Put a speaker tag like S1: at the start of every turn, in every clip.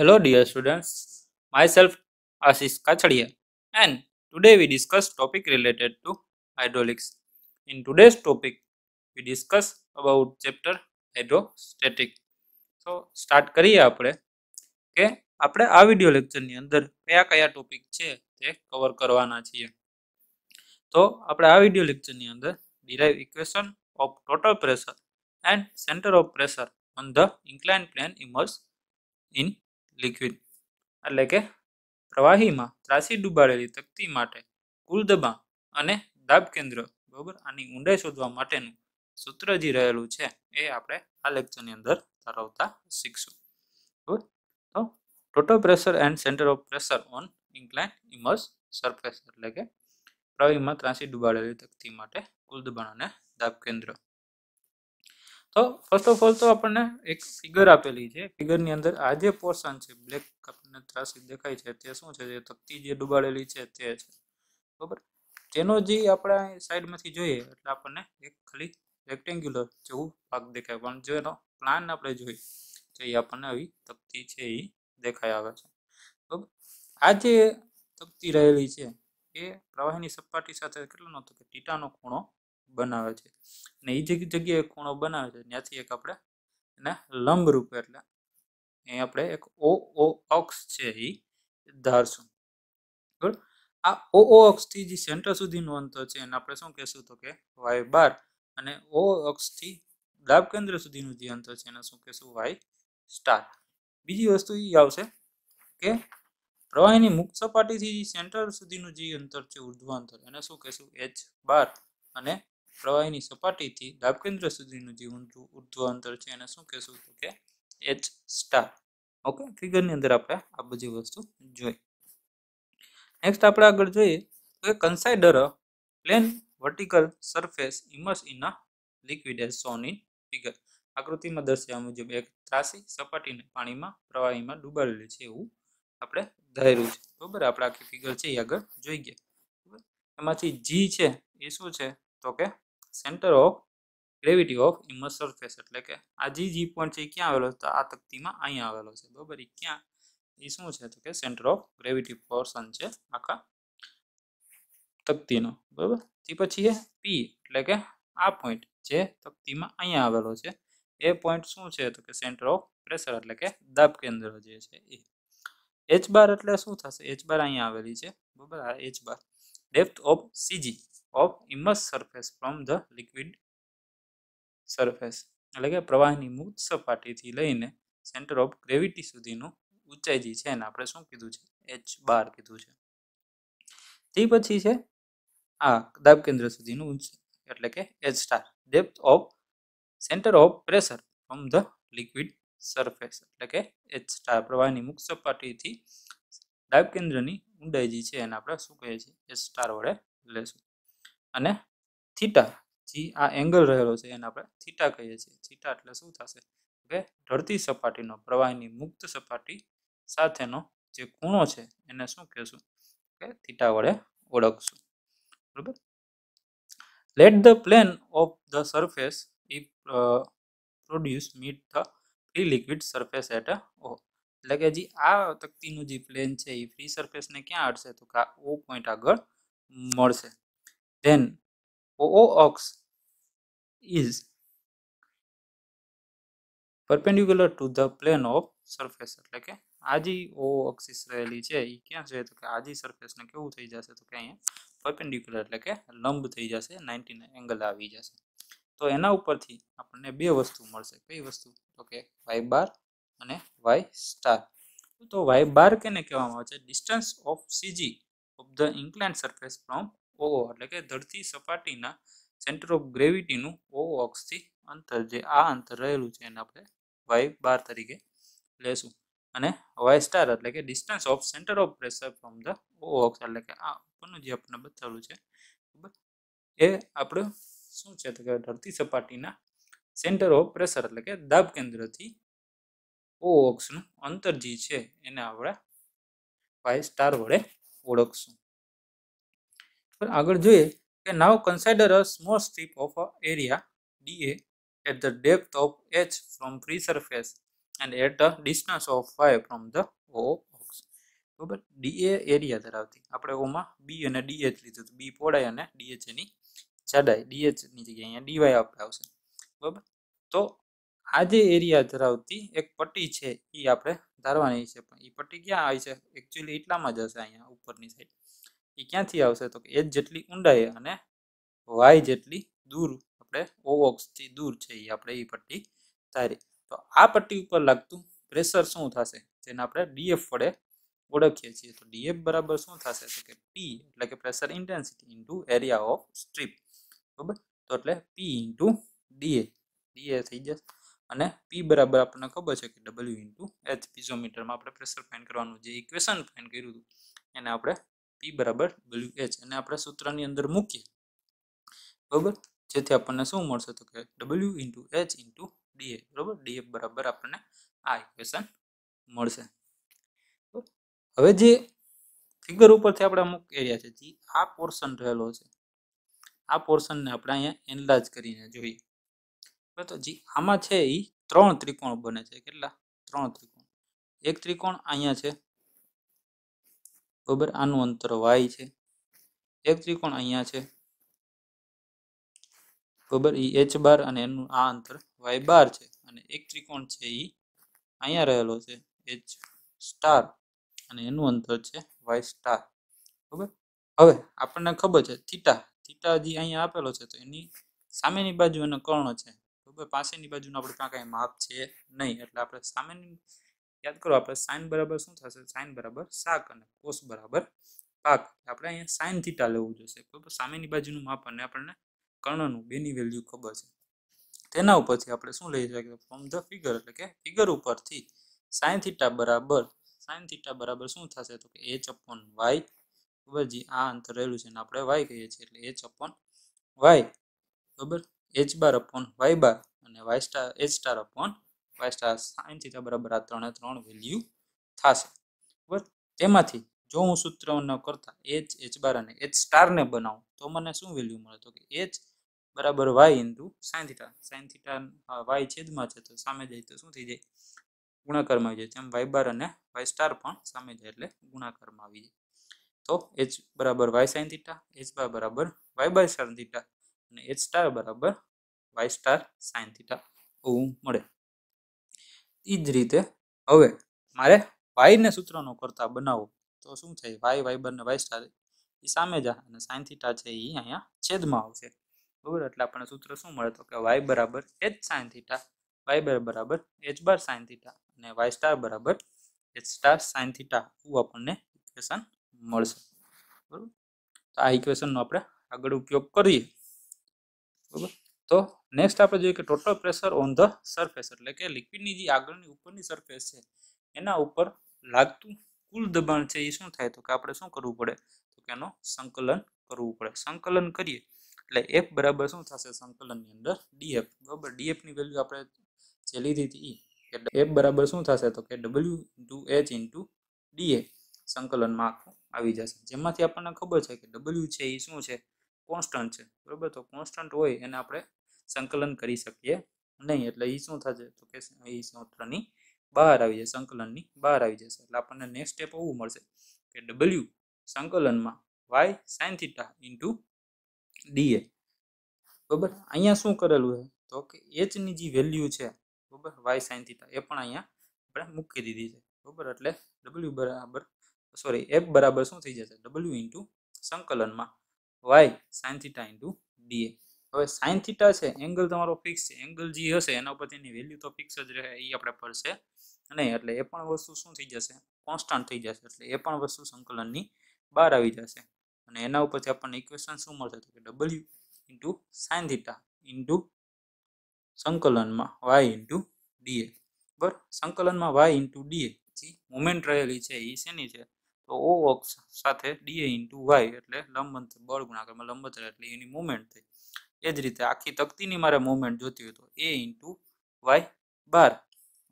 S1: Hello dear students, myself Ashish Kachadia and today we discuss topic related to hydraulics. In today's topic, we discuss about chapter hydrostatic. So start કરીએ આપણે કે આપણે આ video લેક્ચરની અંદર કયા કયા ટોપિક છે તે કવર કરવાના છીએ તો આપણે આ વિડિયો લેક્ચરની અંદર derive equation of total pressure and centre of pressure on the incline plane immerse in liquid એટલે કે પ્રવાહીમાં ત્રાસી ડૂબાડેલી તકતી માટે કુલ દબાણ અને દાબ કેન્દ્ર બરોબર આની ઊંડાઈ શોધવા માટેનું સૂત્ર જે રહેલું છે એ આપણે આ લેક્ચરની અંદર ધરાવતા શીખશું બરોબર તો total pressure and centre of pressure on incline immerse surface એટલે કે પ્રવાહીમાં ત્રાસી ડૂબાડેલી તકતી માટે કુલ દબાણ અને દાબ કેન્દ્ર તો ફર્સ્ટ ઓફ ઓલ તો આપણને એક ફિગર આપેલી છે ફિગરની અંદર આ જે પોર્શન છે બ્લેક આપણને ત્રાસી દેખાય છે તે શું છે જે તકતી જે ડૂબાડેલી છે તે છે બરાબર તેનો જે આપણે સાઈડમાંથી જોઈએ એટલે આપણને એક ખાલી રેક્ટેન્ગ્યુલર જેવું ભાગ દેખાય પણ જેનો પ્લાન આપણે જોઈએ તો એ આપણને આવી તકતી છે એ દેખાઈ આવે છે બરાબર આ જે તકતી રહેલી છે એ પ્રવાહીની સપાટી સાથે કેટલો નહોતો કે ટીટાનો ખૂણો બનાવે છે અને એ જગ્યાએ ખૂણો બનાવે છે ત્યાંથી એક આપણે એને લંબ રૂપે એટલે એ આપણે એક ઓ ઓ અક્ષ છે એ ધારશું બરાબર આ ઓ ઓ અક્ષથી જે સેન્ટર સુધીનું અંતર છે એને આપણે શું કહેશું તો કે વાય બાર અને ઓ અક્ષથી દાબ કેન્દ્ર સુધીનું જે અંતર છે એને શું કહેશું વાય સ્ટાર બીજી વસ્તુ એ આવશે કે પ્રવાહીની મુક્ત સપાટીથી સેન્ટર સુધીનું જે અંતર છે ઉર્ધ્વ અંતર એને શું કહેશું એચ બાર અને પ્રવાહીની સપાટીથી દાબકેન્દ્ર સુધીનું જે ઊંધું ઉર્ધ્વ અંતર છે એને શું કહેશું તો કે એચ સ્ટાર ઓકે ફિગરની અંદર આપણે આ બધી વસ્તુ જોઈ નેક્સ્ટ આપણે આગળ જોઈએ તો એ consider plane vertical surface immerse in a liquid as shown in figure આકૃતિમાં દર્શાવ્યા મુજબ એક ત્રાસી સપાટીને પાણીમાં પ્રવાહીમાં ડૂબાડેલી છે એવું આપણે ધાર્યું છે બરાબર આપણે આખી ફિગર છે એ આગળ જોઈ ગયા એમાંથી જી છે એ શું છે તો કે centre of gravity of immerse surface એટલે કે આ જી જી પોઈન્ટ છે એ ક્યાં આવેલો છે આ તકતીમાં અહીંયા આવેલો છે બરાબર એ ક્યાં એ શું છે તો કે સેન્ટર ઓફ ગ્રેવિટી પોર્શન છે આખા તકતીનો બરાબર તે પછી છે પી એટલે કે આ પોઈન્ટ જે તકતીમાં અહીંયા આવેલો છે એ પોઈન્ટ શું છે તો કે સેન્ટર ઓફ પ્રેશર એટલે કે દાબ કેન્દ્ર જે છે એ એચ બાર એટલે શું થશે એચ બાર અહીંયા આવેલી છે બરાબર આ H bar depth of CG of immerse surface from the liquid surface એટલે કે પ્રવાહની મુક્ત સપાટીથી લઈને સેન્ટર ઓફ ગ્રેવિટી સુધીનું ઊંચાઈ જે છે એને આપણે શું કીધું છે એચ બાર કીધું છે તે પછી છે આ દાબ કેન્દ્ર સુધીનું ઊંચાઈ એટલે કે H star depth of centre of pressure from the liquid surface એટલે કે એચ સ્ટાર પ્રવાહની મુક્ત સપાટીથી દાબ કેન્દ્રની ઊંડાઈ જે છે એને આપણે શું કહીએ છીએ એચ સ્ટાર વડે લેશું અને થીટા જે આ એંગલ રહેલો છે એને આપણે થીટા કહીએ છીએ થીટા એટલે શું થશે કે ઢળતી સપાટીનો પ્રવાહીની મુક્ત સપાટી સાથેનો જે ખૂણો છે એને શું કહેશું કે થીટા વડે ઓળખશું બરાબર let the plane of the surface if produce meet the free liquid surface at O એટલે કે જે આ તકતીનું જે પ્લેન છે એ ફ્રી સરફેસને ક્યાં અડશે તો કે ઓ પોઈન્ટ આગળ મળશે then o ox is perpendicular to the plane of surface એટલે કે આ જ o axis રહેલી છે એ શું છે તો કે આ જ સર્ફસને કેવું થઈ જશે તો કે એ પરપેન્ડીક્યુલર એટલે કે લંબ થઈ જશે 90 એંગલ આવી જશે તો એના ઉપરથી આપણને બે વસ્તુ મળશે બે વસ્તુ ઓકે y બાર અને y સ્ટાર તો તો y બાર કેને કહેવામાં આવે છે distance of cg of the inclined surface from O O એટલે કે ધરતી સપાટીના સેન્ટર ઓફ ગ્રેવિટીનું ઓ અક્ષથી અંતર જે આ અંતર રહેલું છે એને આપણે વાય બાર તરીકે લેશું અને વાય સ્ટાર એટલે કે distance of centre of pressure from the O અક્ષ એટલે કે આ ઉપરનું જે આપણને બતાવેલું છે બરાબર એ આપણું શું છે તો કે ધરતી સપાટીના સેન્ટર ઓફ પ્રેશર એટલે કે દાબ કેન્દ્રથી ઓ અક્ષનું અંતર જે છે એને આપણે વાય સ્ટાર વડે ઓળખશું પણ આગળ જોઈએ કે now consider a small strip of a area DA at the depth of H from free surface and at a distance of Y from the O box બરાબર ડીએ એરિયા ધરાવતી આપણે ઓમાં બી અને ડીએચ લીધું હતું બી પહોળાઈ અને ડીએચ એની જાડાઈ ની જગ્યાએ અહીંયા ડીવાય આપણે આવશે બરાબર તો આ જે એરિયા ધરાવતી એક પટ્ટી છે એ આપણે ધારવાની છે પણ એ પટ્ટી ક્યાં આવી છે એકચ્યુઅલી એટલામાં જ હશે અહીંયા ઉપરની સાઈડ એ ક્યાંથી આવશે તો કે એચ જેટલી ઊંડાઈ અને વાય જેટલી દૂર આપણે ઓવોક્સથી દૂર છે એ આપણે એ પટ્ટી તારી તો આ પટ્ટી ઉપર લાગતું પ્રેશર શું થશે જેને આપણે ડીએફ વડે ઓળખીએ છીએ તો ડીએફ બરાબર શું થશે તો કે પી એટલે કે pressure intensity into area of strip બરાબર તો એટલે પી ઇન્ટુ ડીએ ડીએ થઈ જશે અને પી બરાબર આપણને ખબર છે કે ડબલ્યુ ઇન્ટુ એચ પીઝોમીટરમાં આપણે પ્રેશર ફાઇન કરવાનું જે ઇક્વેશન ફાઇન કર્યું હતું એને આપણે પી બરાબર ડબલ્યુ એચ અને આપણે સૂત્રની અંદર મૂકીએ બરાબર જેથી આપણને શું મળશે તો કે W into H into DF બરાબર ડીએફ બરાબર આપણને આ ઇક્વેશન મળશે હવે જે ફિગર ઉપરથી આપણે અમુક એરિયા છે જે આ પોર્શન રહેલો છે આ પોર્શનને આપણે અહીંયા એનલાર્જ કરીને જોઈએ બરાબર તો જે આમાં છે એ ત્રણ ત્રિકોણ બને છે કેટલા ત્રણ ત્રિકોણ એક ત્રિકોણ અહીંયા છે બરાબર આનું અંતર વાય છે એક ત્રિકોણ અહીંયા છે બરાબર એ એચ બાર અને એનું આ અંતર વાય બાર છે અને એક ત્રિકોણ છે એ અહીંયા રહેલો છે એચ સ્ટાર અને એનું અંતર છે વાય સ્ટાર બરાબર હવે આપણને ખબર છે થીટા થીટા જે અહીંયા આપેલો છે તો એની સામેની બાજુ એનો કર્ણ છે બરાબર પાસેની બાજુનો આપણે ત્યાં કાંઈ માપ છે નહીં એટલે આપણે સામેની યાદ કરો આપણે સાઇન બરાબર શું થશે સાઈન બરાબર શાક અને કોસ બરાબર પાક આપણે અહીંયા સાઇન થીટા લેવું જોશે બરાબર સામેની બાજુનું માપ અને આપણને કર્ણનું બેની વેલ્યુ ખબર છે તેના ઉપરથી આપણે શું લઈ શકીએ ફ્રોમ ધ ફિગર એટલે કે ફિગર ઉપરથી સાઇન થીટા બરાબર સાઇન થીટા બરાબર શું થશે તો કે એચ અપોન વાય બરાબર જી આ અંતર રહેલું છે અને આપણે વાય કહીએ છીએ એટલે એચ અપોન વાય બરાબર H bar upon Y bar અને Y star H star upon Y star sine theta બરાબર આ ત્રણે ત્રણ વેલ્યુ થશે બરાબર તેમાંથી જો હું સૂત્ર ન કરતા એચ એચ બાર અને એચ સ્ટારને બનાવું તો મને શું વેલ્યુ મળે તો કે એચ બરાબર Y into sine theta sine theta Y છેદમાં છે તો સામે જાય તો શું થઈ જાય ગુણાકારમાં આવી જાય તેમ વાય બાર અને વાય સ્ટાર પણ સામે જાય એટલે ગુણાકારમાં આવી જાય તો એચ બરાબર Y sine theta H bar બરાબર વાય બાય સાઇન થીટા અને એચ સ્ટાર બરાબર વાય સ્ટાર સાઇન થીટા હોવું મળે એ જ રીતે હવે મારે વાયને સૂત્રનો કરતા બનાવો તો શું થાય વાય વાય બંને વાય સ્ટાર એ સામે જ અને સાઈન થીટા છે એ અહીંયા છેદમાં આવશે બરાબર એટલે આપણને સૂત્ર શું મળે તો કે વાય બરાબર એચ સાઈન થીટા વાય બરાબર એચ બાર સાઈન થીટા અને વાય સ્ટાર બરાબર એચ સ્ટાર સાઈન થીટા એવું આપણને ઇક્વેશન મળશે બરાબર તો આ ઇક્વેશનનો આપણે આગળ ઉપયોગ કરીએ બરાબર તો નેક્સ્ટ આપણે જોઈએ કે total pressure on the surface એટલે કે લિક્વિડની જે આગળની ઉપરની સરફેસ છે એના ઉપર લાગતું કુલ દબાણ છે એ શું થાય તો કે આપણે શું કરવું પડે તો કે એનો સંકલન કરવું પડે સંકલન કરીએ એટલે એફ બરાબર શું થશે સંકલનની અંદર ડીએફ બરાબર ડીએફની વેલ્યુ આપણે જે લીધી હતી એ એફ બરાબર શું થશે તો કે W to H into DA સંકલનમાં આખું આવી જશે જેમાંથી આપણને ખબર છે કે ડબલ્યુ છે એ શું છે કોન્સ્ટન્ટ છે બરાબર તો કોન્સ્ટન્ટ હોય એને આપણે સંકલન કરી શકીએ નહીં એટલે એ શું થશે તો કે એ સૂત્રની બહાર આવી જશે સંકલનની બહાર આવી જશે એટલે આપણને નેક્સ્ટ સ્ટેપ એવું મળશે કે ડબલ્યુ સંકલનમાં Y sine theta into DA બરાબર અહીંયા શું કરેલું છે તો કે એચની જે વેલ્યુ છે બરાબર વાય સાઇન એ પણ અહીંયા આપણે મૂકી દીધી છે બરાબર એટલે ડબલ્યુ બરાબર સોરી એફ બરાબર શું થઈ જશે ડબલ્યુ ઇન્ટુ સંકલનમાં Y sine theta into DA હવે સાઇન થીટા છે એંગલ તમારો ફિક્સ છે એંગલ જે હશે એના ઉપર એની વેલ્યુ તો ફિક્સ જ રહે એ આપણે પડશે નહીં એટલે એ પણ વસ્તુ શું થઈ જશે કોન્સ્ટન્ટ થઈ જશે એટલે એ પણ વસ્તુ સંકલનની બહાર આવી જશે અને એના ઉપરથી આપણને ઇક્વેશન શું મળશે તો કે W into sine theta into સંકલનમાં વાય ઇન્ટુ ડીએ બરાબર સંકલનમાં વાય ઇન્ટુ ડીએ જે મુમેન્ટ રહેલી છે એ શેની છે તો ઓ અક્ષ સાથે ડીએ ઇન્ટુ વાય એટલે લંબંતર બળ ગુણાકારમાં લંબંતર એટલે એની મુમેન્ટ થઈ એ જ રીતે આખી તકતીની મારા મોમેન્ટ જોતી તો a * y બાર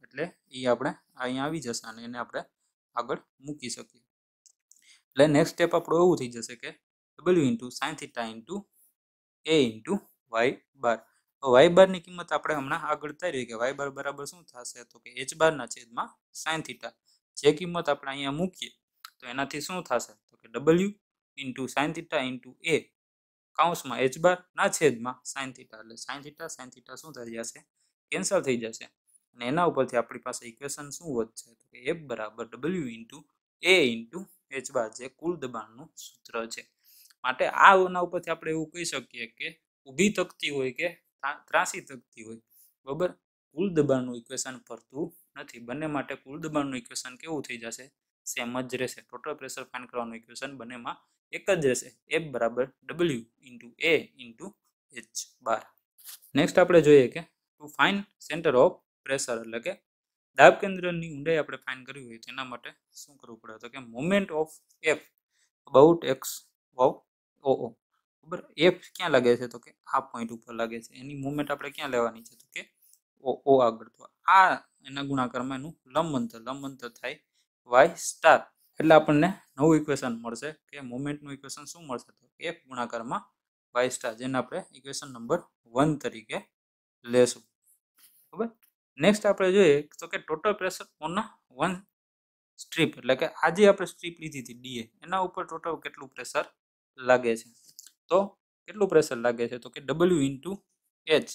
S1: એટલે એ આપણે અહીં આવી જશે અને એને આપણે આગળ મૂકી શકે એટલે નેક્સ્ટ સ્ટેપ આપણો એવું થઈ જશે કે w * sin θ * a * y બાર તો y બાર ની કિંમત આપણે હમણાં આગળ તારવી કે y બાર બરાબર શું થાશે તો કે h બાર ના છેદમાં sin θ જે કિંમત આપણે અહીંયા મૂકીએ તો એનાથી શું થાશે તો કે w * sin θ * a કાઉન્સમાં એચ બાર ના છેદમાં સાઇન થીટા એટલે સાઇન થીટા સાઇન થીટા શું થઈ જશે કેન્સલ થઈ જશે અને એના ઉપરથી આપણી પાસે ઇક્વેશન શું વધશે તો કે એફ બરાબર W into A into H bar જે કુલ દબાણનું સૂત્ર છે માટે આના ઉપરથી આપણે એવું કહી શકીએ કે ઊભી તકતી હોય કે ત્રાસી તકતી હોય બરાબર કુલ દબાણનું ઇક્વેશન ફરતું નથી બંને માટે કુલ દબાણનું ઇક્વેશન કેવું થઈ જશે સેમ જ રહેશે ટોટલ પ્રેશર ફાઇન કરવાનું ઇક્વેશન બંનેમાં એક જ રહેશે એફ બરાબર W into A into H bar next આપણે જોઈએ કે to find centre of pressure એટલે કે દાબ કેન્દ્રની ઊંડાઈ આપણે ફાઇન કરવી હોય તેના માટે શું કરવું પડે તો કે moment of F about X વાવ ઓ ઓ બરાબર એફ ક્યાં લાગે છે તો કે આ પોઈન્ટ ઉપર લાગે છે એની મુમેન્ટ આપણે ક્યાં લેવાની છે તો કે ઓ ઓ આગળ તો આ એના ગુણાકારમાં એનું લંબ અંતર લંબ અંતર થાય વાય સ્ટાર એટલે આપણને નવું ઇક્વેશન મળશે કે મોમેન્ટનું ઇક્વેશન શું મળશે તો એફ ગુણાકારમાં વાય સ્ટાર જેને આપણે ઇક્વેશન નંબર વન તરીકે લેશું બરાબર નેક્સ્ટ આપણે જોઈએ તો કે total pressure on one strip એટલે કે આજે આપણે સ્ટ્રીપ લીધી હતી ડીએ એના ઉપર ટોટલ કેટલું પ્રેશર લાગે છે તો કેટલું પ્રેશર લાગે છે તો કે W into H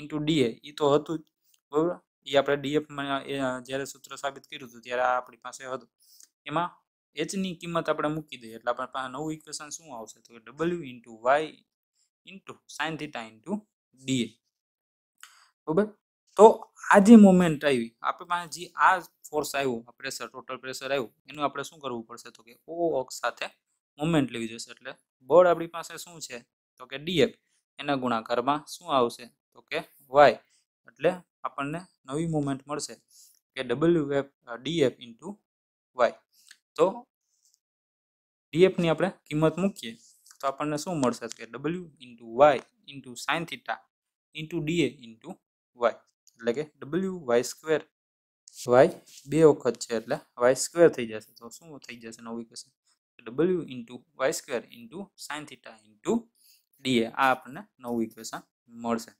S1: into DA એ તો હતું જ બરાબર એ આપણે ડીએફમાં જ્યારે સૂત્ર સાબિત કર્યું હતું ત્યારે આ આપણી પાસે હતું એમાં એચની કિંમત આપણે મૂકી દઈએ એટલે આપણે પાસે નવું ઇક્વેશન શું આવશે તો કે W into Y into sine theta into DA બરાબર તો આ જે મોમેન્ટ આવી આપણે પાસે જે આ ફોર્સ આવ્યું આ પ્રેશર ટોટલ પ્રેશર આવ્યું એનું આપણે શું કરવું પડશે તો કે ઓ અક્ષ સાથે મોમેન્ટ લેવી જોઈશે એટલે બળ આપણી પાસે શું છે તો કે ડીએફ એના ગુણાકારમાં શું આવશે તો કે વાય એટલે આપણને નવી મુમેન્ટ મળશે કે W F DF F into Y તો ડીએફની આપણે કિંમત મૂકીએ તો આપણને શું મળશે કે W into Y into sine theta into DA into Y એટલે કે ડબલ્યુ વાય સ્ક્વેર વાય બે વખત છે એટલે વાય સ્ક્વેર થઈ જશે તો શું થઈ જશે નવું equation W into Y square into sine theta into DA આ આપણને નવું ઇક્વેશન મળશે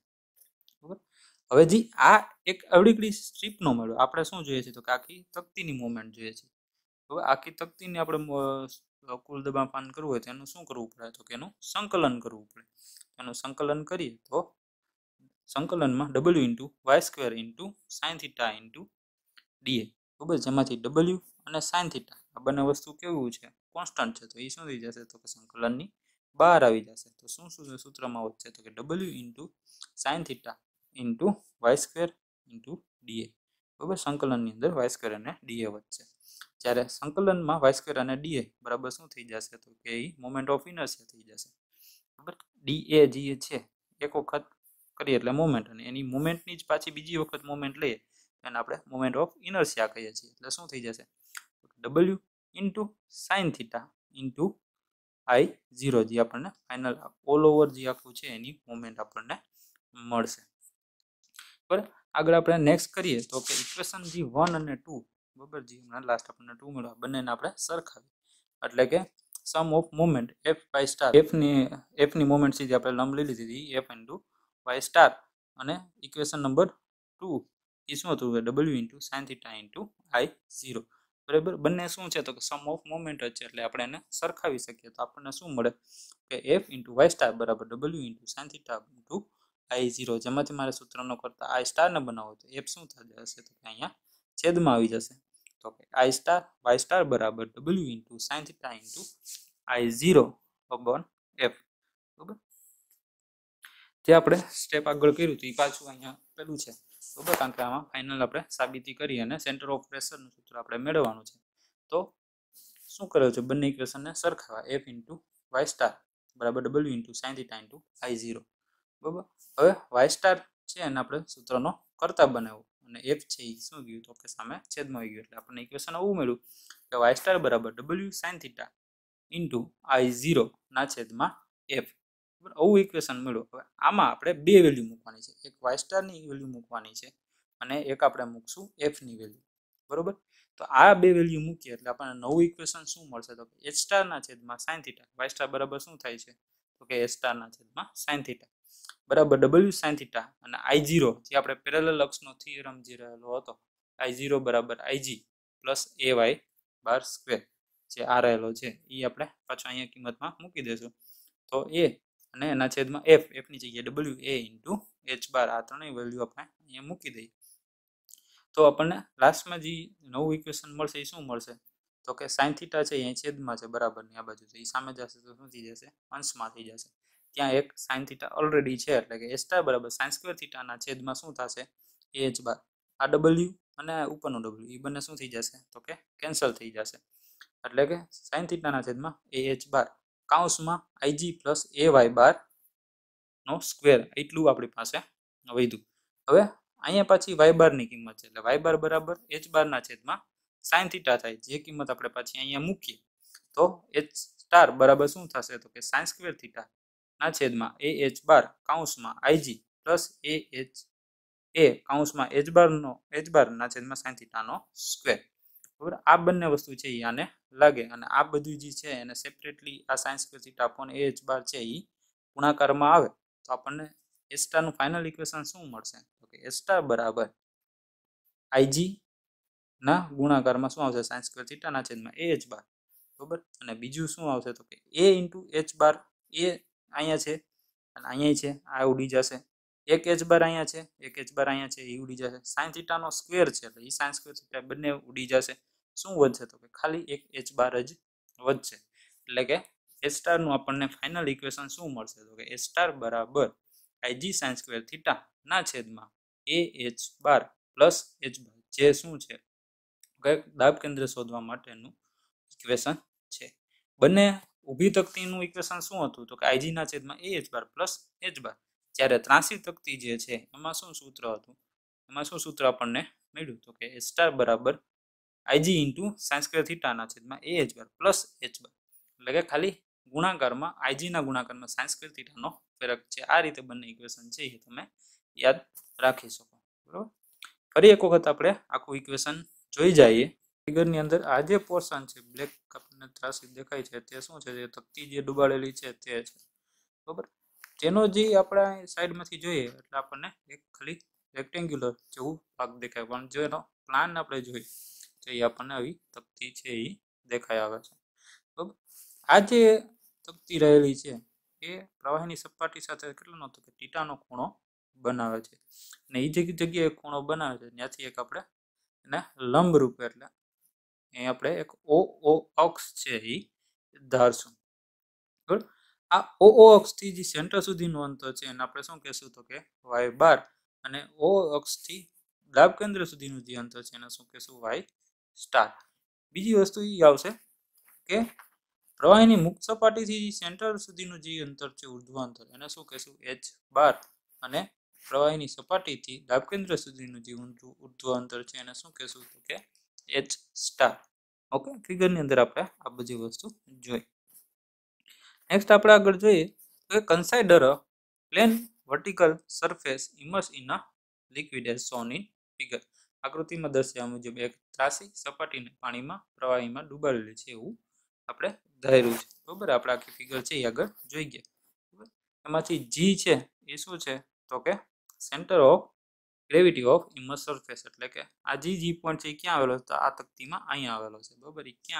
S1: હવે જી આ એક અવડીકડી સ્ટ્રીપનો મળ્યો આપણે શું જોઈએ છે તો કે આખી તકતીની મુવમેન્ટ જોઈએ છે હવે આખી તકતીને આપણે કુલ દબાણ પાન કરવું હોય તો એનું શું કરવું પડે તો કે એનું સંકલન કરવું પડે એનું સંકલન કરીએ તો સંકલનમાં W into Y square into sine theta into DA બરાબર જેમાંથી ડબલ્યુ અને સાઇન થીટા આ બંને વસ્તુ કેવું છે કોન્સ્ટન્ટ છે તો એ શું થઈ જશે તો કે સંકલનની બહાર આવી જશે તો શું શું સૂત્રમાં વધશે તો કે W into sine theta into Y square into DA બરાબર સંકલનની અંદર વાય સ્ક્વેર અને ડીએ વચ્ચે જ્યારે સંકલનમાં વાય સ્ક્વેર અને ડીએ બરાબર શું થઈ જશે તો કે એ મોમેન્ટ ઓફ ઇનર્સિયા થઈ જશે બરાબર ડીએ જે છે એક વખત કરીએ એટલે મોમેન્ટ અને એની મોમેન્ટની જ પાછી બીજી વખત મોમેન્ટ લઈએ એને આપણે મોમેન્ટ ઓફ ઇનર્સિયા કહીએ છીએ એટલે શું થઈ જશે W into sine theta into I zero જે આપણને ફાઇનલ ઓલ ઓવર જે આખું છે એની મોમેન્ટ આપણને મળશે બરાબર આગળ આપણે નેક્સ્ટ કરીએ તો કે ઇક્વેશન જી વન અને ટુ બરાબર જી હમણાં લાસ્ટ આપણને ટુ મળ્યા બંનેને આપણે સરખાવી એટલે કે sum of moment F Y star એફની એફની મોમેન્ટ સીધી આપણે લંબ લઈ લીધી હતી એફ ઇન્ટુ વાય સ્ટાર અને ઇક્વેશન નંબર ટુ એ શું હતું કે W into sine theta into I zero બરાબર બંને શું છે તો કે સમ ઓફ મોમેન્ટ જ છે એટલે આપણે એને સરખાવી શકીએ તો આપણને શું મળે કે એફ ઇન્ટુ વાય સ્ટાર બરાબર W into sine theta into I zero જેમાંથી મારે સૂત્રનો કરતા આઈ સ્ટારને બનાવવો તો એફ શું થશે હશે તો કે અહીંયા છેદમાં આવી જશે તો કે આઈ સ્ટાર વાય સ્ટાર બરાબર W into sine theta into I zero upon F બરાબર જે આપણે સ્ટેપ આગળ કર્યું હતું એ પાછું અહીંયા પેલું છે બરાબર કારણ કે આમાં ફાઇનલ આપણે સાબિતી કરી અને સેન્ટર ઓફ પ્રેશરનું સૂત્ર આપણે મેળવવાનું છે તો શું કર્યો છે બંને ઇક્વેશનને સરખાવા એફ ઇન્ટુ વાય સ્ટાર બરાબર W into sine theta into I zero બરાબર હવે વાય સ્ટાર છે એને આપણે સૂત્રનો કરતા બનાવ્યો અને એફ છે એ શું ગયું તો કે સામે છેદમાં આવી ગયું એટલે આપણને ઇક્વેશન આવું મળ્યું કે વાય સ્ટાર બરાબર W sine theta into I zero ના છેદમાં એફ બરાબર આવું ઇક્વેશન મળ્યું હવે આમાં આપણે બે વેલ્યુ મૂકવાની છે એક વાય સ્ટારની વેલ્યુ મૂકવાની છે અને એક આપણે મૂકશું એફની વેલ્યુ બરોબર તો આ બે વેલ્યુ મૂકીએ એટલે આપણને નવું ઇક્વેશન શું મળશે તો કે એચ સ્ટારના છેદમાં સાઇન થીટા વાય સ્ટાર બરાબર શું થાય છે તો કે એચ સ્ટારના છેદમાં સાઇન થીટા
S2: બરાબર ડબલ્યુ સાઇન
S1: થીટા અને આઈ જીરો જે આપણે પેરેલ લક્ષનો થિયરમ જે રહેલો હતો આઈ જીરો બરાબર IG plus A Y bar square જે આ રહેલો છે એ આપણે પાછો અહીંયા કિંમતમાં મૂકી દેશું તો એ અને એના છેદમાં એફ એફની જગ્યાએ W A into H bar આ ત્રણેય વેલ્યુ આપણે અહીંયા મૂકી દઈએ તો આપણને લાસ્ટમાં જે નવું ઇક્વેશન મળશે એ શું મળશે તો કે સાઇન થીટા છે એ છેદમાં છે બરાબર ની આ બાજુ છે એ સામે જશે તો શું થઈ જશે અંશમાં થઈ જશે ત્યાં એક સાઇન થીટા ઓલરેડી છે એટલે કે એ સ્ટાર બરાબર સાઇન સ્ક્વેર થીટાના છેદમાં શું થશે એ એચ બાર આ ડબલ્યુ અને ઉપરનું ડબલ્યુ એ બંને શું થઈ જશે તો કે કેન્સલ થઈ જશે એટલે કે સાઇન થીટાના છેદમાં એ એચ બાર કાઉન્સમાં આઈજી પ્લસ એ વાય બારનો સ્ક્વેર એટલું આપણી પાસે વધ્યું હવે અહીંયા પાછી વાય બારની કિંમત છે એટલે વાય બાર બરાબર એચ બારના છેદમાં સાઇન થીટા થાય જે કિંમત આપણે પાછી અહીંયા મૂકીએ તો એચ સ્ટાર બરાબર શું થશે તો કે સાઇન સ્ક્વેર થીટા ના છેદમાં એ એચ બાર કાઉન્સમાં આઈજી પ્લસ એ એચ એ કાઉન્સમાં એચ બારનો એચ બારના છેદમાં સાઈન થીટાનો સ્ક્વેર બરાબર આ બંને વસ્તુ છે એ આને લાગે અને આ બધું જે છે એને સેપરેટલી આ સાયન્સ સ્ક્વેર થીટા પણ એ એચ બાર છે એ ગુણાકારમાં આવે તો આપણને એસ્ટાનું ફાઇનલ ઇક્વેશન શું મળશે તો કે એસ્ટા બરાબર આઈજી ના ગુણાકારમાં શું આવશે સાયન્સ સ્ક્વેર થીટાના છેદમાં એ એચ બાર બરાબર અને બીજું શું આવશે તો કે એ ઇન્ટુ એચ બાર એ અહીંયા છે અને અહીંયા છે આ ઉડી જશે એક એચ બાર અહીંયા છે એક એચ બાર અહીંયા છે એ ઉડી જશે સાયન્સ થીટાનો સ્ક્વેર છે એટલે એ સાઈન સ્ક્વેર થીટા બંને ઉડી જશે શું વધશે તો કે ખાલી એક એચ બાર જ વધશે એટલે કે એ સ્ટારનું આપણને ફાઇનલ ઇક્વેશન શું મળશે તો કે એ સ્ટાર બરાબર આઈજી સાયન્સ સ્ક્વેર થીટા ના છેદમાં A H bar plus H bar જે શું છે દાબ કેન્દ્ર શોધવા માટેનું ઇક્વેશન છે બંને ઊભી તકતીનું ઇક્વેશન શું હતું તો કે આઈજીના છેદમાં A H bar plus H bar જ્યારે ત્રાસી તકતી જે છે એમાં શું સૂત્ર હતું એમાં શું સૂત્ર આપણને મળ્યું તો કે એ સ્ટાર બરાબર આઈજી ઇન્ટુ સાંસ્ક્વેર થીટાના છેદમાં A H bar plus H bar એટલે કે ખાલી ગુણાકારમાં આઈજીના ગુણાકારમાં સાંસ્ક્વેર થીટાનો ફરક છે આ રીતે બંને ઇક્વેશન છે એ તમે યાદ રાખી શકો બરાબર ફરી એક વખત આપણે આખું ઇક્વેશન જોઈ જઈએ ફિગરની અંદર આ જે પોર્શન છે બ્લેક આપણને ત્રાસી દેખાય છે તે શું છે જે તકતી જે ડુબાડેલી છે તે છે બરાબર તેનો જે આપણે સાઈડમાંથી જોઈએ એટલે આપણને એક ખાલી રેક્ટેન્ગ્યુલર જેવું ભાગ દેખાય પણ જો એનો પ્લાન આપણે જોઈએ તો એ આપણને આવી તકતી છે એ દેખાય આવે છે બરાબર આ જે તકતી રહેલી છે એ પ્રવાહીની સપાટી સાથે કેટલાનો તો કે ટીટાનો ખૂણો બનાવે છે અને એ જે જગ્યાએ ખૂણો બનાવે છે ત્યાંથી એક આપણે એને લંબ રૂપે એટલે અહીં આપણે એક ઓ ઓ અક્ષ છે એ ધારશું બરાબર આ ઓ ઓ અક્ષથી જે સેન્ટર સુધીનું અંતર છે એને આપણે શું કહેશું તો કે વાય બાર અને ઓ અક્ષથી લાભ કેન્દ્ર સુધીનું જે અંતર છે એને શું કહેશું વાય સ્ટાર બીજી વસ્તુ એ આવશે કે પ્રવાહીની મુક્ત સપાટીથી સેન્ટર સુધીનું જે અંતર છે ઉર્ધ્વ અંતર એને શું કહેશું એચ બાર અને પ્રવાહીની સપાટીથી લાભ કેન્દ્ર સુધીનું જે ઊંધું ઉર્ધ્વ અંતર છે એને શું કહેશું તો કે એચ સ્ટાર ઓકે ફિગરની અંદર આપણે આ બધી વસ્તુ જોઈ નેક્સ્ટ આપણે આગળ જોઈએ તો consider plane vertical surface immerse in a liquid as shown in figure આકૃતિમાં દર્શાવ્યા મુજબ એક ત્રાસી સપાટીને પાણીમાં પ્રવાહીમાં ડૂબાડેલી છે એવું આપણે ધાર્યું છે બરાબર આપણે આખી ફિગર છે એ આગળ જોઈ ગયા એમાંથી જી છે એ શું છે તો કે centre of gravity of immersed face એટલે કે a जी जी पॉइंट જે કે આ જ તકતીમાં અહીં આવેલો છે બરોબર એ કે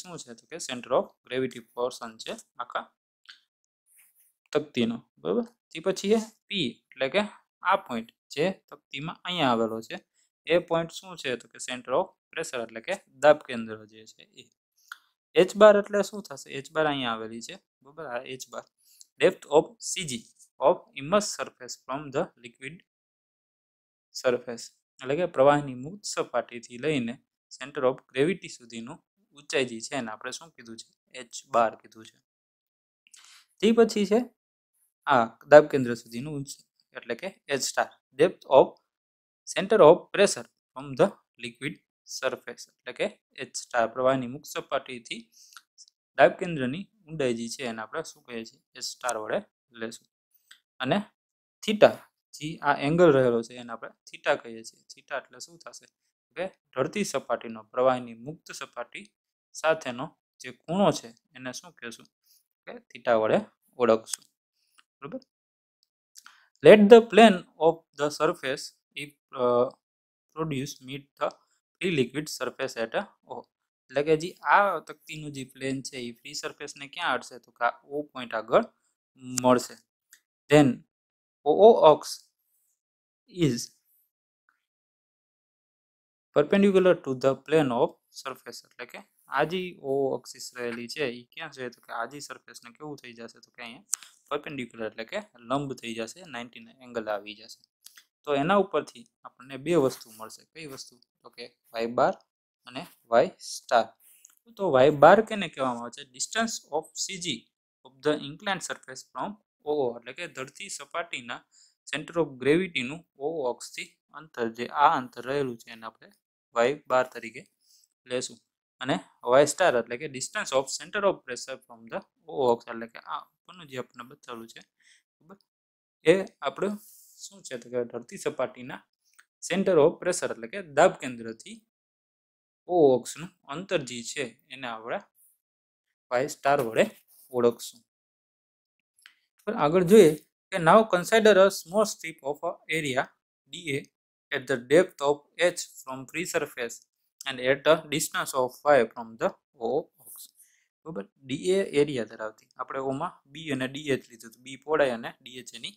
S1: શું છે તો કે સેન્ટર ઓફ ગ્રેવિટી પર સંચે આકા તકતીનો બરોબર ત્યાર પછી એ p એટલે કે a પોઈન્ટ જે તકતીમાં અહીં આવેલો છે a પોઈન્ટ શું છે તો કે સેન્ટર ઓફ પ્રેશર એટલે કે દબ કેન્દ્ર જે છે a h બાર એટલે શું થશે h બાર અહીં આવેલી છે બરોબર h bar depth of cg ઓફ immerse surface from the liquid surface એટલે કે પ્રવાહની મુક્ત સપાટીથી લઈને સેન્ટર ઓફ ગ્રેવિટી સુધીનું ઊંચાઈ જે છે એને આપણે શું કીધું છે એચ બાર કીધું છે તે પછી છે આ દાબ કેન્દ્ર સુધીનું એટલે કે H star depth of centre of pressure from the liquid surface એટલે કે એચ સ્ટાર પ્રવાહની મુક્ત સપાટીથી દાબ કેન્દ્રની ઊંડાઈ જે છે એને આપણે શું કહીએ છીએ એચ સ્ટાર વડે લેશું અને થીટા જે આ એંગલ રહેલો છે એને આપણે થીટા કહીએ છીએ થીટા એટલે શું થશે કે ઢળતી સપાટીનો પ્રવાહીની મુક્ત સપાટી સાથેનો જે ખૂણો છે એને શું કહેશું કે થીટા વડે ઓળખશું બરાબર let the plane of the surface if produce meet the free liquid surface at O એટલે કે જે આ તકતીનું જે પ્લેન છે એ ફ્રી સરફેસને ક્યાં અડશે તો કે ઓ પોઈન્ટ આગળ મળશે then O ox is perpendicular to the plane of surface એટલે કે આ જ ઓ એક્સિસ રેલી છે એ શું છે તો કે આ જ સપાટીને કેવું થઈ જશે તો કે એ પરપેન્ડીક્યુલર એટલે કે લંબ થઈ જશે 90 એંગલ આવી જશે તો એના ઉપરથી આપણને બે વસ્તુ મળશે બે વસ્તુ ઓકે y બાર અને y સ્ટાર તો y બાર કેને કહેવામાં આવે છે distance of CG of the inclined સપાટી ફ્રોમ ઓ એટલે કે ધરતી સપાટીના સેન્ટર ઓફ ગ્રેવિટીનું ઓ ઓક્સથી અંતર જે આ અંતર રહેલું છે એને આપણે વાય બાર તરીકે લેશું અને વાય સ્ટાર એટલે કે distance of centre of pressure from the O ox એટલે કે આ ઉપરનું જે આપણને બતાવેલું છે બરાબર એ આપણું શું છે તો કે ધરતી સપાટીના સેન્ટર ઓફ પ્રેશર એટલે કે દાબ કેન્દ્રથી ઓ ઓક્સનું અંતર જે છે એને આપણે વાય સ્ટાર વડે ઓળખશું આગળ જોઈએ Okay, now consider a small strip of area dA at the depth of h from free surface and at a distance of y from the O ox. બરાબર ડીએ એરિયા ધરાવતી આપણે ઓમાં બી અને DH લીધું હતું બી પહોળાઈ અને ડીએચ ની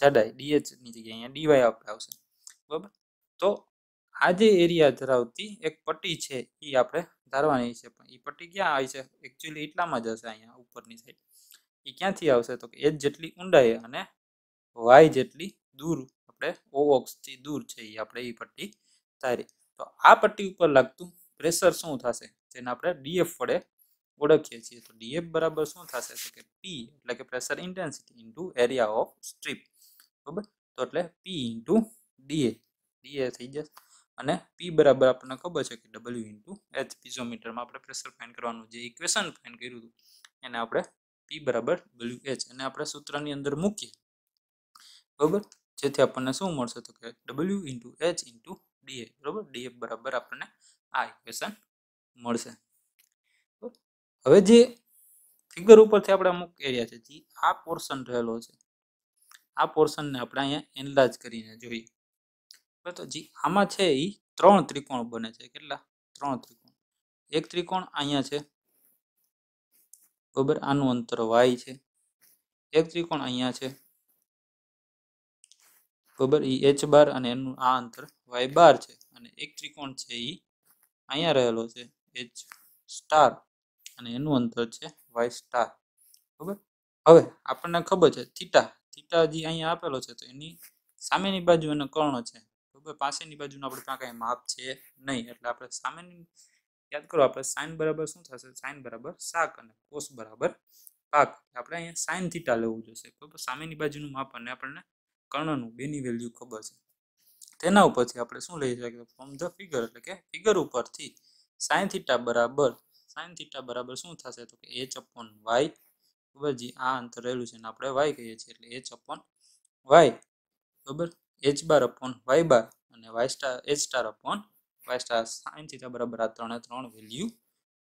S1: જાડાઈ ની જગ્યાએ અહીંયા ડીવાય આપણે આવશે બરાબર તો આ જે એરિયા ધરાવતી એક પટ્ટી છે એ આપણે ધારવાની છે પણ એ પટ્ટી ક્યાં આવી છે એકચ્યુઅલી એટલામાં જ હશે અહીંયા ઉપરની સાઈડ એ ક્યાંથી આવશે તો કે એચ જેટલી ઊંડાઈ અને વાય જેટલી દૂર આપણે ઓવોક્સથી દૂર છે એ આપણે એ પટ્ટી તારી તો આ પટ્ટી ઉપર લાગતું પ્રેશર શું થશે જેને આપણે ડીએફ વડે ઓળખીએ છીએ તો ડીએફ બરાબર શું થશે તો કે પી એટલે કે pressure intensity into area of strip બરાબર તો એટલે પી ઇન્ટુ ડીએ ડીએ થઈ જશે અને પી બરાબર આપણને ખબર છે કે ડબલ્યુ ઇન્ટુ એચ પીઝોમીટરમાં આપણે પ્રેશર ફાઇન કરવાનું જે ઇક્વેશન ફાઇન કર્યું હતું એને આપણે પી બરાબર ડબલ્યુ એચ અને આપણે સૂત્રની અંદર મૂકીએ બરાબર જેથી આપણને શું મળશે તો કે W into H into DA બરાબર ડીએ બરાબર આપણને આ ઇક્વેશન મળશે હવે જે ફિગર ઉપરથી આપણે અમુક એરિયા છે જે આ પોર્શન રહેલો છે આ પોર્શનને આપણે અહીંયા એનલાર્જ કરીને જોઈએ તો જે આમાં છે એ ત્રણ ત્રિકોણ બને છે કેટલા ત્રણ ત્રિકોણ એક ત્રિકોણ અહીંયા છે બરાબર આનું અંતર વાય છે એક ત્રિકોણ અહીંયા છે બરાબર એ એચ બાર અને એનું આ અંતર વાય બાર છે અને એક ત્રિકોણ છે એ અહીંયા રહેલો છે એચ સ્ટાર અને એનું અંતર છે વાય સ્ટાર બરાબર હવે આપણને ખબર છે થીટા થીટા જે અહીંયા આપેલો છે તો એની સામેની બાજુ એનો કર્ણ છે બરાબર પાસેની બાજુનો આપણે ત્યાં કાંઈ માપ છે નહીં એટલે આપણે સામેની યાદ કરો આપણે સાઇન બરાબર શું થશે સાઇન બરાબર શાક અને કોસ બરાબર પાક આપણે અહીંયા સાઇન થીટા લેવું જોશે બરાબર સામેની બાજુનું માપ અને આપણને કર્ણનું બેની વેલ્યુ ખબર છે તેના ઉપરથી આપણે શું લઈ શકીએ ફ્રોમ ધ ફિગર એટલે કે ફિગર ઉપરથી સાઇન થીટા બરાબર સાઇન થીટા બરાબર શું થશે તો કે એચ અપોન વાય બરાબર જે આ અંતર રહેલું છે અને આપણે વાય કહીએ છીએ એટલે એચ અપોન વાય બરાબર H bar upon Y bar અને Y star H star upon Y star sine theta બરાબર આ ત્રણે ત્રણ વેલ્યુ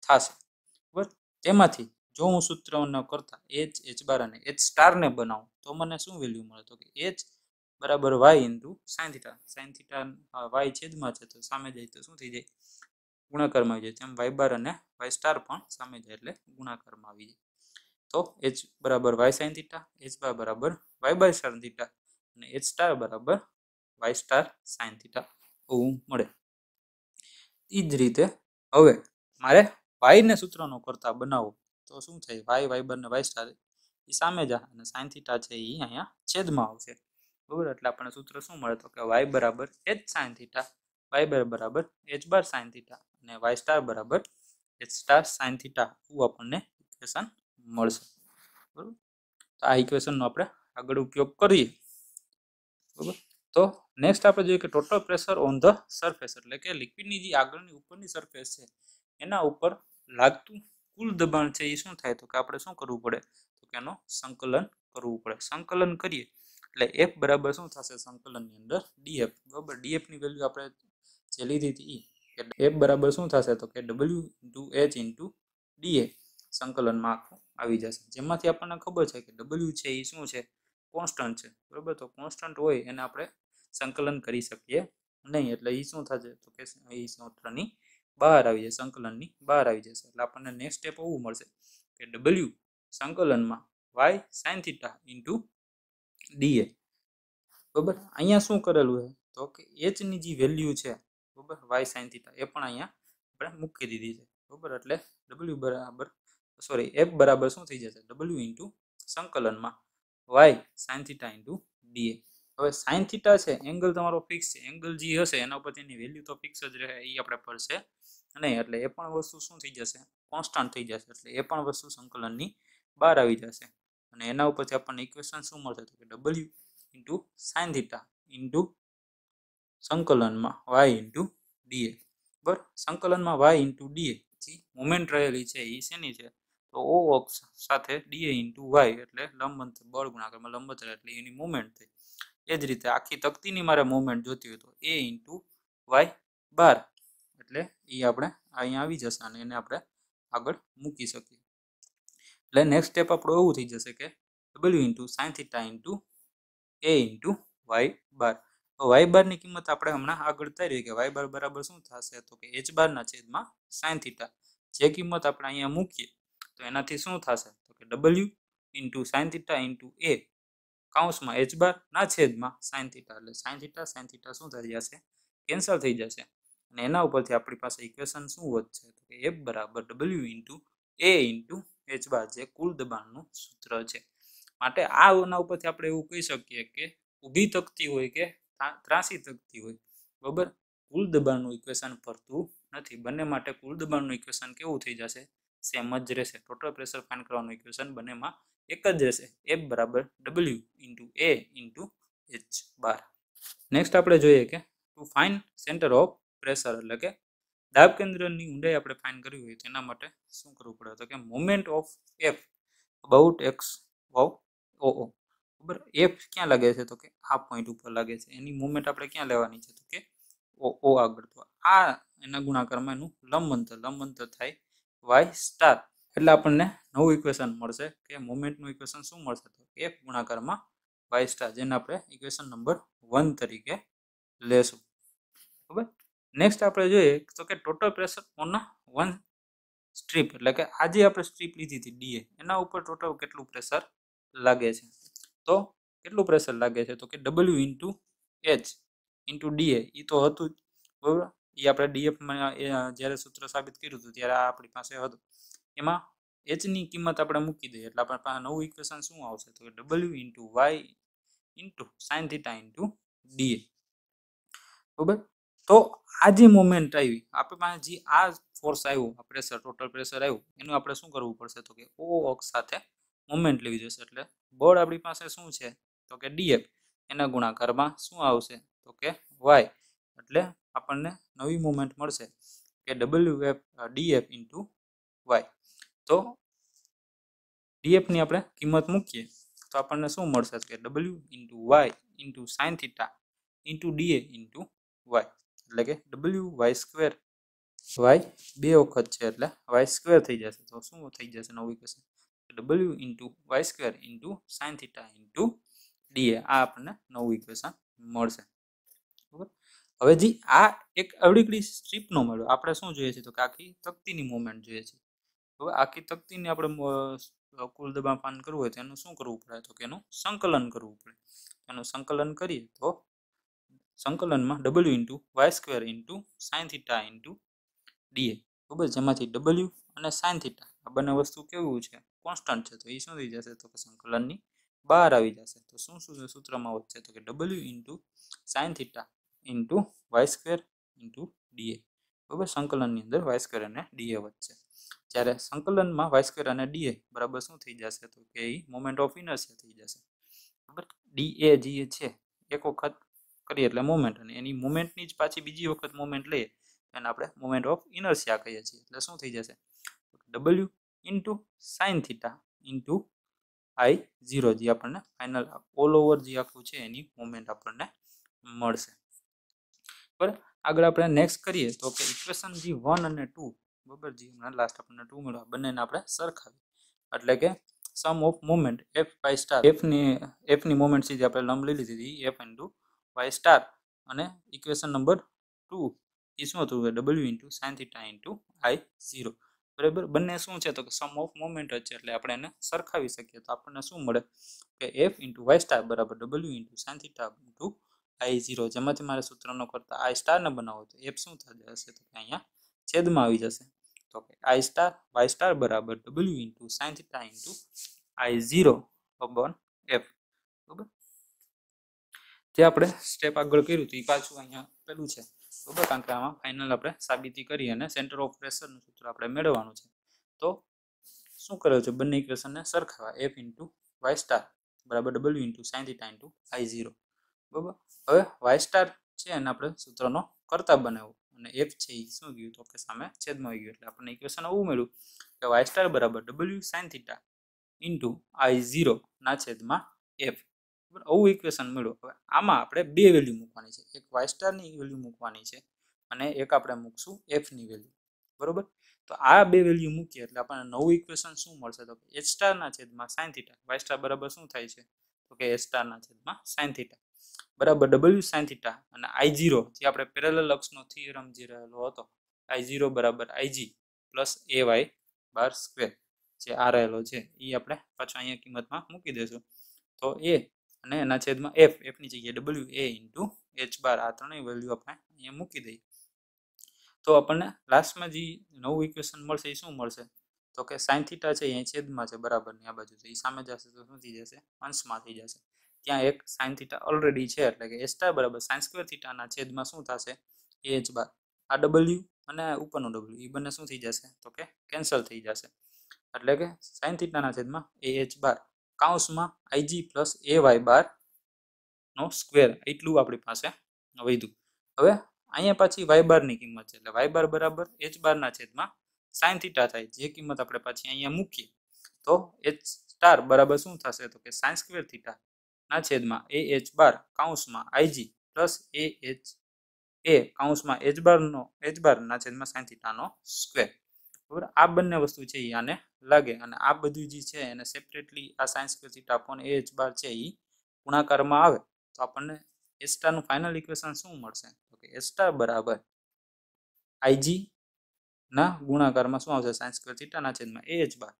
S1: થશે બરાબર તેમાંથી જો હું સૂત્રનો કરતા એચ એચ બાર અને એચ સ્ટારને બનાવું તો મને શું વેલ્યુ મળે તો કે એચ બરાબર Y into sine theta sine theta Y છેદમાં છે તો સામે જાય તો શું થઈ જાય ગુણાકારમાં આવી જાય તેમ વાય બાર અને વાય સ્ટાર પણ સામે જાય એટલે ગુણાકારમાં આવી જાય તો એચ બરાબર Y sine theta H bar બરાબર વાય બાય સાઇન થીટા અને એચ સ્ટાર બરાબર વાય સ્ટાર સાઇન થીટા હોવું મળે એ જ રીતે હવે મારે વાયને સૂત્રનો કરતા બનાવો તો શું થાય વાય વાય બંને વાય સ્ટાર એ સામે જા અને સાઈન થીટા છે એ અહીંયા છેદમાં આવશે બરાબર એટલે આપણને સૂત્ર શું મળે તો કે વાય બરાબર એચ સાઈન થીટા વાય બરાબર એચ બાર સાઈન થીટા અને વાય સ્ટાર બરાબર એચ સ્ટાર સાઈન થીટા એવું આપણને ઇક્વેશન મળશે બરાબર તો આ ઇક્વેશનનો આપણે આગળ ઉપયોગ કરીએ બરાબર તો નેક્સ્ટ આપણે જોઈએ કે total pressure on the surface એટલે કે લિક્વિડની જે આગળની ઉપરની સરફેસ છે એના ઉપર લાગતું કુલ દબાણ છે એ શું થાય તો કે આપણે શું કરવું પડે તો કે એનો સંકલન કરવું પડે સંકલન કરીએ એટલે એફ બરાબર શું થશે સંકલનની અંદર ડીએફ બરાબર ડીએફની વેલ્યુ આપણે જે લીધી હતી એ એફ બરાબર શું થશે તો કે W into H into DA સંકલનમાં આખું આવી જશે જેમાંથી આપણને ખબર છે કે ડબલ્યુ છે એ શું છે કોન્સ્ટન્ટ છે બરાબર તો કોન્સ્ટન્ટ હોય એને આપણે સંકલન કરી શકીએ નહીં એટલે એ શું થશે તો કે એ સૂત્રની બહાર આવી જશે સંકલનની બહાર આવી જશે એટલે આપણને નેક્સ્ટ સ્ટેપ એવું મળશે કે ડબલ્યુ સંકલનમાં Y sine theta theta into DA બરાબર અહીંયા શું કરેલું છે તો કે એચની જે વેલ્યુ છે બરાબર વાય સાઇન એ પણ અહીંયા આપણે મૂકી દીધી છે બરાબર એટલે ડબલ્યુ બરાબર સોરી એફ બરાબર શું થઈ જશે ડબલ્યુ ઇન્ટુ સંકલનમાં Y sine theta into DA હવે સાઇન થીટા છે એંગલ તમારો ફિક્સ છે એંગલ જે હશે એના ઉપર તેની વેલ્યુ તો ફિક્સ જ રહે એ આપણે પડશે નહીં એટલે એ પણ વસ્તુ શું થઈ જશે કોન્સ્ટન્ટ થઈ જશે એટલે એ પણ વસ્તુ સંકલનની બહાર આવી જશે અને એના ઉપરથી આપણને ઇક્વેશન શું મળશે તો કે W into sine theta into સંકલનમાં વાય ઇન્ટુ ડીએ બર સંકલનમાં વાય ઇન્ટુ ડીએ જે મુમેન્ટ રહેલી છે એ શેની છે તો ઓ અક્ષ સાથે ડીએ ઇન્ટુ વાય એટલે લંબંતર બળ ગુણાકારમાં લંબંતર એટલે એની મુમેન્ટ થઈ એ જ રીતે આખી તકતીની મારા મોમેન્ટ જોતી તો a * y બાર એટલે e આપણે અહીં આવી જસાને એને આપણે આગળ મૂકી શકે એટલે નેક્સ્ટ સ્ટેપ આપણો એવું થઈ જશે કે w * sin θ * a * y બાર તો y બાર ની કિંમત આપણે હમણાં આગળ તૈર્યું કે y બાર બરાબર શું થાશે તો કે h બાર ના છેદમાં sin θ જે કિંમત આપણે અહીંયા મૂકીએ તો એનાથી શું થાશે તો કે w * sin θ * a કાઉન્સમાં એચ બાર ના છેદમાં સાઇન થીટા એટલે સાઇન થીટા સાઇન થીટા શું થઈ જશે કેન્સલ થઈ જશે અને એના ઉપરથી આપણી પાસે ઇક્વેશન શું વધશે તો કે એફ બરાબર W into A into H bar જે કુલ દબાણનું સૂત્ર છે માટે આના ઉપરથી આપણે એવું કહી શકીએ કે ઊભી તકતી હોય કે ત્રાસી તકતી હોય બરાબર કુલ દબાણનું ઇક્વેશન ફરતું થી બને માટે કુલ દબાણનો ઇક્વેશન કેવું થઈ જશે सेम જ રહેશે ટોટલ પ્રેશર ફાઇન્ડ કરવાનું ઇક્વેશન બનેમાં એક જ રહેશે f = w * a * h 12 next આપણે જોઈએ કે to find centre of pressure એટલે કે દબ કેન્દ્રની ઊંડાઈ આપણે ફાઇન્ડ કરવી હોય તેના માટે શું કરવું પડે તો કે moment of f about x બરોબર f ક્યાં લાગે છે તો કે આ પોઈન્ટ ઉપર લાગે છે એની મોમેન્ટ આપણે ક્યાં લેવાની છે તો કે ઓ ઓ આગળ તો આ એના ગુણાકારમાં એનું લંબંતર લંબંતર થાય વાય સ્ટાર એટલે આપણને નવું ઇક્વેશન મળશે કે મોમેન્ટનું ઇક્વેશન શું મળશે તો એફ ગુણાકારમાં વાય સ્ટાર જેને આપણે ઇક્વેશન નંબર વન તરીકે લેશું બરાબર નેક્સ્ટ આપણે જોઈએ તો કે total pressure on one strip એટલે કે આજે આપણે સ્ટ્રીપ લીધી હતી ડીએ એના ઉપર ટોટલ કેટલું પ્રેશર લાગે છે તો કેટલું પ્રેશર લાગે છે તો કે W into H into DA એ તો હતું જ બરાબર એ આપણે ડીએફમાં જ્યારે સૂત્ર સાબિત કર્યું હતું ત્યારે આ આપણી પાસે હતું એમાં એચની કિંમત આપણે મૂકી દઈએ એટલે આપણે પાસે નવું ઇક્વેશન શું આવશે તો W into Y into sine theta into DA બરાબર તો આ જે મોમેન્ટ આવી આપણે પાસે જે આ ફોર્સ આવ્યું આ પ્રેશર ટોટલ પ્રેશર આવ્યું એનું આપણે શું કરવું પડશે તો કે ઓ અક્ષ સાથે મોમેન્ટ લેવી જોઈશે એટલે બળ આપણી પાસે શું છે તો કે ડીએફ એના ગુણાકારમાં શું આવશે તો કે વાય એટલે આપણને નવી મુમેન્ટ મળશે કે W F d F into Y તો ડીએફની આપણે કિંમત મૂકીએ તો આપણને શું મળશે કે W into Y into sine theta into DA into Y એટલે કે ડબલ્યુ વાય સ્ક્વેર વાય બે વખત છે એટલે વાય સ્ક્વેર થઈ જશે તો શું થઈ જશે નવું equation W into Y square into sine theta into DA આ આપણને નવું ઇક્વેશન મળશે હવે જી આ એક અવડીકડી સ્ટ્રીપનો મળ્યો આપણે શું જોઈએ છે તો કે આખી તકતીની મુવમેન્ટ જોઈએ છે હવે આખી તકતીને આપણે કુલ દબાણ પાન કરવું હોય તો એનું શું કરવું પડે તો કે એનું સંકલન કરવું પડે એનું સંકલન કરીએ તો સંકલનમાં W into Y square into sine theta into DA બરાબર જેમાંથી ડબલ્યુ અને સાઇન થીટા આ બંને વસ્તુ કેવું છે કોન્સ્ટન્ટ છે તો એ શું થઈ જશે તો કે સંકલનની બહાર આવી જશે તો શું શું સૂત્રમાં વધશે તો કે W into sine theta into Y square into DA બરાબર સંકલનની અંદર વાય સ્ક્વેર અને ડીએ વચ્ચે જ્યારે સંકલનમાં વાય સ્ક્વેર અને ડીએ બરાબર શું થઈ જશે તો કે એ મોમેન્ટ ઓફ ઇનર્સિયા થઈ જશે બરાબર ડીએ જે છે એક વખત કરીએ એટલે મોમેન્ટ અને એની મોમેન્ટની જ પાછી બીજી વખત મોમેન્ટ લઈએ એને આપણે મોમેન્ટ ઓફ ઇનર્સિયા કહીએ છીએ એટલે શું થઈ જશે W into sine theta into I zero જે આપણને ફાઇનલ ઓલ ઓવર જે આખું છે એની મોમેન્ટ આપણને મળશે બરાબર આગળ આપણે નેક્સ્ટ કરીએ તો કે ઇક્વેશન જી વન અને ટુ બરાબર જી હમણાં લાસ્ટ આપણને ટુ મળ્યા બંનેને આપણે સરખાવી એટલે કે sum of moment F Y star એફની એફની મોમેન્ટ સીધી આપણે લંબ લઈ લીધી હતી એફ ઇન્ટુ વાય સ્ટાર અને ઇક્વેશન નંબર ટુ એ શું હતું કે W into sine theta into I zero બરાબર બંને શું છે તો કે સમ ઓફ મોમેન્ટ જ છે એટલે આપણે એને સરખાવી શકીએ તો આપણને શું મળે કે એફ ઇન્ટુ વાય સ્ટાર બરાબર W into sine theta into I zero જેમાંથી મારે સૂત્રનો કરતા આઈ સ્ટારને બનાવો તો એફ શું થશે હશે તો કે અહીંયા છેદમાં આવી જશે તો કે આઈ સ્ટાર વાય સ્ટાર બરાબર W into sine theta into I zero upon F બરાબર જે આપણે સ્ટેપ આગળ કર્યું હતું એ પાછું અહીંયા પેલું છે બરાબર કારણ કે આમાં ફાઇનલ આપણે સાબિતી કરી અને સેન્ટર ઓફ પ્રેશરનું સૂત્ર આપણે મેળવવાનું છે તો શું કરે છે બંને ઇક્વેશનને સરખાવા એફ ઇન્ટુ વાય સ્ટાર બરાબર W into sine theta into I zero બરાબર હવે વાય સ્ટાર છે એને આપણે સૂત્રનો કરતા બનાવવું અને એફ છે એ શું ગયું તો કે સામે છેદમાં આવી ગયું એટલે આપણને ઇક્વેશન આવું મળ્યું કે વાય સ્ટાર બરાબર W sine theta into I zero ના છેદમાં એફ બરાબર આવું ઇક્વેશન મળ્યું હવે આમાં આપણે બે વેલ્યુ મૂકવાની છે એક વાય સ્ટારની વેલ્યુ મૂકવાની છે અને એક આપણે મૂકશું એફની વેલ્યુ બરાબર તો આ બે વેલ્યુ મૂકીએ એટલે આપણને નવું ઇક્વેશન શું મળશે તો કે એચ સ્ટારના છેદમાં સાઇન થીટા વાય સ્ટાર બરાબર શું થાય છે તો કે એચ સ્ટારના છેદમાં સાઇન થીટા
S2: બરાબર ડબલ્યુ સાઇન
S1: થીટા અને આઈ જીરો જે આપણે પેરેલ લક્ષનો થિયરમ જે રહેલો હતો આઈ જીરો બરાબર IG plus A Y bar square જે આ રહેલો છે એ આપણે પાછો અહીંયા કિંમતમાં મૂકી દેશું તો એ અને એના છેદમાં એફ એફની જગ્યાએ W A into H bar આ ત્રણેય વેલ્યુ આપણે અહીંયા મૂકી દઈએ તો આપણને લાસ્ટમાં જે નવું ઇક્વેશન મળશે એ શું મળશે તો કે સાઇન થીટા છે એ છેદમાં છે બરાબર ની આ બાજુ છે એ સામે જશે તો શું થઈ જશે અંશમાં થઈ જશે ત્યાં એક સાઇન થીટા ઓલરેડી છે એટલે કે એસ્ટા બરાબર સાઇન સ્ક્વેર થીટાના છેદમાં શું થશે એ એચ બાર આ ડબલ્યુ અને ઉપરનું ડબલ્યુ એ બંને શું થઈ જશે તો કે કેન્સલ થઈ જશે એટલે કે સાઇન થીટાના છેદમાં એ એચ બાર કાઉન્સમાં IG plus A Y bar નો સ્ક્વેર એટલું આપણી પાસે વધ્યું હવે અહીંયા પાછી વાય બારની કિંમત છે એટલે વાય બાર બરાબર એચ બારના છેદમાં સાઇન થીટા થાય જે કિંમત આપણે પાછી અહીંયા મૂકીએ તો એચ સ્ટાર બરાબર શું થશે તો કે સાઇન સ્ક્વેર થીટા ના છેદમાં એ એચ બાર કાઉન્સમાં આઈજી પ્લસ એ એચ એ કાઉન્સમાં એચ બારનો એચ બારના છેદમાં સાઈન થીટાનો સ્ક્વેર બરાબર આ બંને વસ્તુ છે એ આને લાગે અને આ બધું જે છે એને સેપરેટલી આ સાયન્સ સ્ક્વેર થીટા પણ એ એચ બાર છે એ ગુણાકારમાં આવે તો આપણને એસ્ટાનું ફાઇનલ ઇક્વેશન શું મળશે તો કે એસ્ટા બરાબર આઈજી ના ગુણાકારમાં શું આવશે સાયન્સ સ્ક્વેર થીટાના છેદમાં એ એચ બાર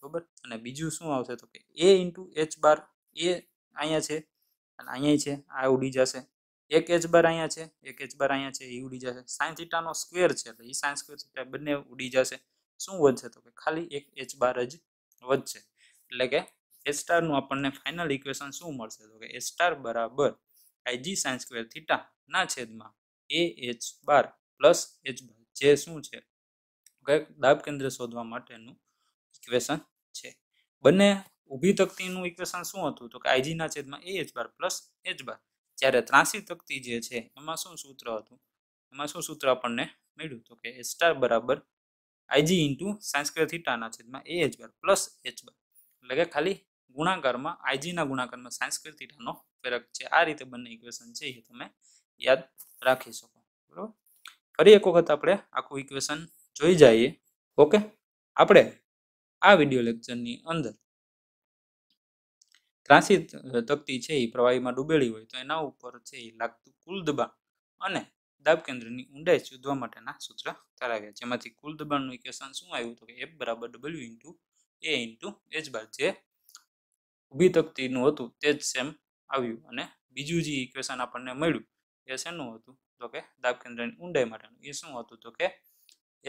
S1: બરાબર અને બીજું શું આવશે તો કે એ ઇન્ટુ એચ બાર એ અહીંયા છે અને અહીંયા છે આ ઉડી જશે એક એચ બાર અહીંયા છે એક એચ બાર અહીંયા છે એ ઉડી જશે સાયન્સ થીટાનો સ્ક્વેર છે એટલે એ સાઈન સ્ક્વેર થીટા બંને ઉડી જશે શું વધશે તો કે ખાલી એક એચ બાર જ વધશે એટલે કે એચ સ્ટારનું આપણને ફાઇનલ ઇક્વેશન શું મળશે તો કે એચ સ્ટાર બરાબર આઈજી સાયન્સ સ્ક્વેર થીટા ના છેદમાં A H bar plus H bar જે શું છે દાબ કેન્દ્ર શોધવા માટેનું ઇક્વેશન છે બંને ઊભી તકતીનું ઇક્વેશન શું હતું તો કે આઈજીના છેદમાં A H bar plus H bar જ્યારે ત્રાસી તકતી જે છે એમાં શું સૂત્ર હતું એમાં શું સૂત્ર આપણને મળ્યું તો કે એચ સ્ટાર બરાબર આઈજી ઇન્ટુ સાયન્સકેર થીટાના છેદમાં A H bar plus H bar એટલે કે ખાલી ગુણાકારમાં આઈજીના ગુણાકારમાં સાયન્સકેર થીટાનો ફરક છે આ રીતે બંને ઇક્વેશન છે એ તમે યાદ રાખી શકો બરાબર ફરી એક વખત આપણે આખું ઇક્વેશન જોઈ જઈએ ઓકે આપણે આ વિડિયો લેક્ચરની અંદર ત્રાસી તકતી છે એ પ્રવાહીમાં ડૂબેલી હોય તો એના ઉપર છે એ લાગતું કુલ દબાણ અને દાબ કેન્દ્રની ઊંડાઈ શોધવા માટેના સૂત્ર ધરાવ્યા જેમાંથી કુલ દબાણનું ઇક્વેશન શું આવ્યું તો કે એફ બરાબર W into A into H bar જે ઊભી તકતીનું હતું તે જ સેમ આવ્યું અને બીજું જે ઇક્વેશન આપણને મળ્યું એ શેનું હતું તો કે દાબ કેન્દ્રની ઊંડાઈ માટેનું એ શું હતું તો કે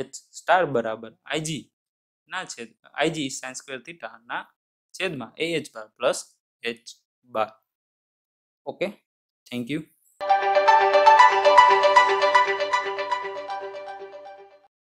S1: એચ સ્ટાર બરાબર આઈજી ના છેદ આઈજી સાયન્સ સ્ક્વેર થીટાના છેદમાં A H bar plus h bar okay thank you